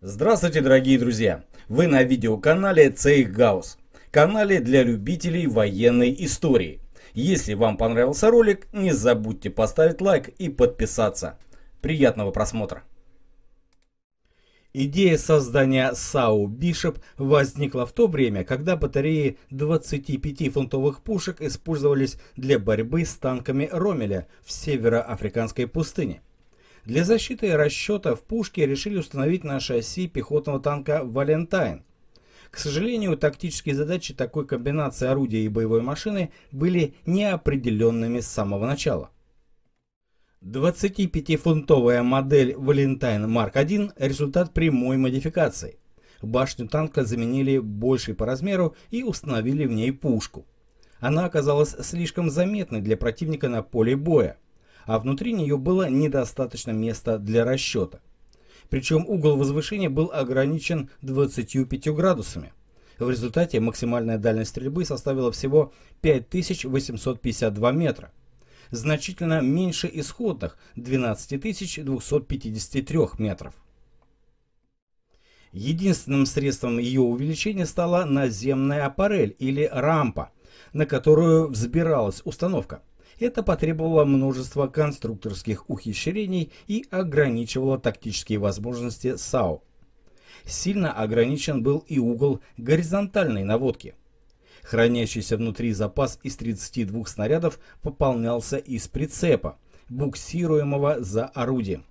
Здравствуйте, дорогие друзья! Вы на видеоканале Цейх Гаус, канале для любителей военной истории. Если вам понравился ролик, не забудьте поставить лайк и подписаться. Приятного просмотра! Идея создания САУ «Бишоп» возникла в то время, когда батареи 25-фунтовых пушек использовались для борьбы с танками Ромеля в североафриканской пустыне. Для защиты и расчета в пушке решили установить на шасси пехотного танка «Валентайн». К сожалению, тактические задачи такой комбинации орудия и боевой машины были неопределенными с самого начала. 25-фунтовая модель Валентайн Марк I – результат прямой модификации. Башню танка заменили большей по размеру и установили в ней пушку. Она оказалась слишком заметной для противника на поле боя а внутри нее было недостаточно места для расчета. Причем угол возвышения был ограничен 25 градусами. В результате максимальная дальность стрельбы составила всего 5852 метра. Значительно меньше исходных 12253 метров. Единственным средством ее увеличения стала наземная аппарель или рампа, на которую взбиралась установка. Это потребовало множество конструкторских ухищрений и ограничивало тактические возможности САУ. Сильно ограничен был и угол горизонтальной наводки. Хранящийся внутри запас из 32 снарядов пополнялся из прицепа, буксируемого за орудием.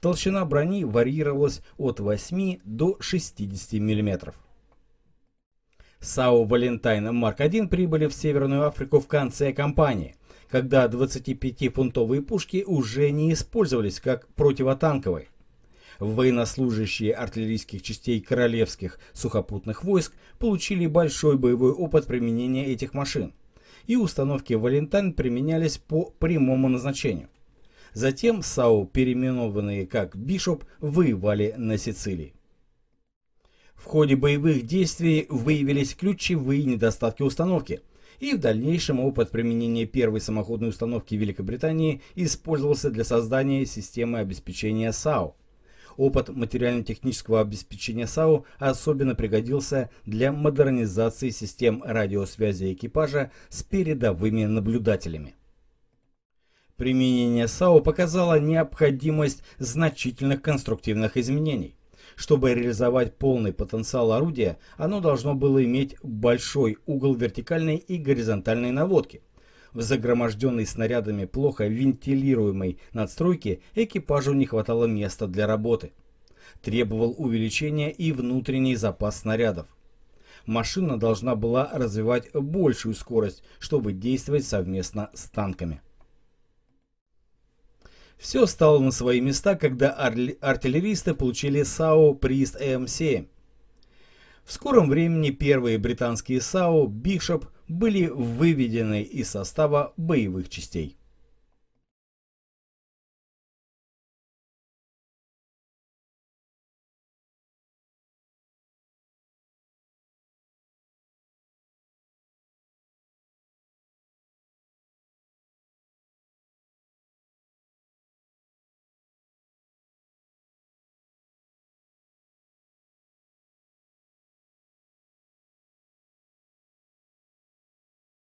Толщина брони варьировалась от 8 до 60 мм. САУ «Валентайн Марк-1» прибыли в Северную Африку в конце кампании когда 25-фунтовые пушки уже не использовались как противотанковые. Военнослужащие артиллерийских частей королевских сухопутных войск получили большой боевой опыт применения этих машин, и установки «Валентайн» применялись по прямому назначению. Затем САУ, переименованные как «Бишоп», воевали на Сицилии. В ходе боевых действий выявились ключевые недостатки установки, и в дальнейшем опыт применения первой самоходной установки Великобритании использовался для создания системы обеспечения САУ. Опыт материально-технического обеспечения САУ особенно пригодился для модернизации систем радиосвязи экипажа с передовыми наблюдателями. Применение САУ показало необходимость значительных конструктивных изменений. Чтобы реализовать полный потенциал орудия, оно должно было иметь большой угол вертикальной и горизонтальной наводки. В загроможденной снарядами плохо вентилируемой надстройке экипажу не хватало места для работы. Требовал увеличения и внутренний запас снарядов. Машина должна была развивать большую скорость, чтобы действовать совместно с танками. Все стало на свои места, когда артиллеристы получили САУ «Прист М7». В скором времени первые британские САУ «Бишоп» были выведены из состава боевых частей.